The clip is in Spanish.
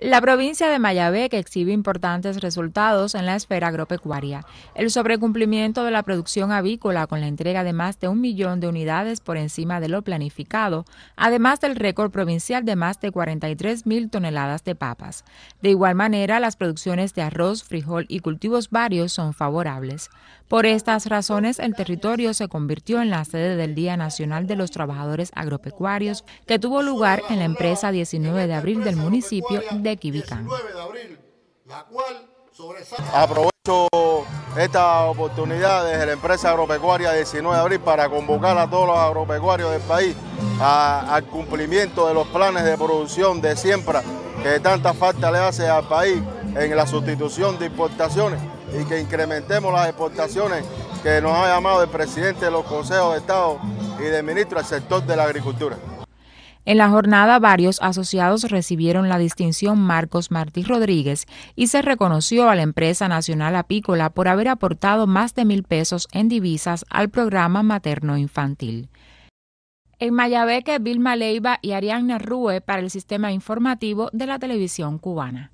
La provincia de Mayabec exhibe importantes resultados en la esfera agropecuaria. El sobrecumplimiento de la producción avícola con la entrega de más de un millón de unidades por encima de lo planificado, además del récord provincial de más de 43 mil toneladas de papas. De igual manera, las producciones de arroz, frijol y cultivos varios son favorables. Por estas razones, el territorio se convirtió en la sede del Día Nacional de los Trabajadores Agropecuarios, que tuvo lugar en la empresa 19 de abril del municipio de Aprovecho esta oportunidad desde la empresa agropecuaria 19 de abril para convocar a todos los agropecuarios del país al cumplimiento de los planes de producción de siembra que tanta falta le hace al país en la sustitución de importaciones y que incrementemos las exportaciones que nos ha llamado el presidente de los consejos de Estado y de ministro del sector de la agricultura. En la jornada varios asociados recibieron la distinción Marcos Martí Rodríguez y se reconoció a la empresa nacional apícola por haber aportado más de mil pesos en divisas al programa materno-infantil. En Mayabeque, Vilma Leiva y Arianna Rue para el Sistema Informativo de la Televisión Cubana.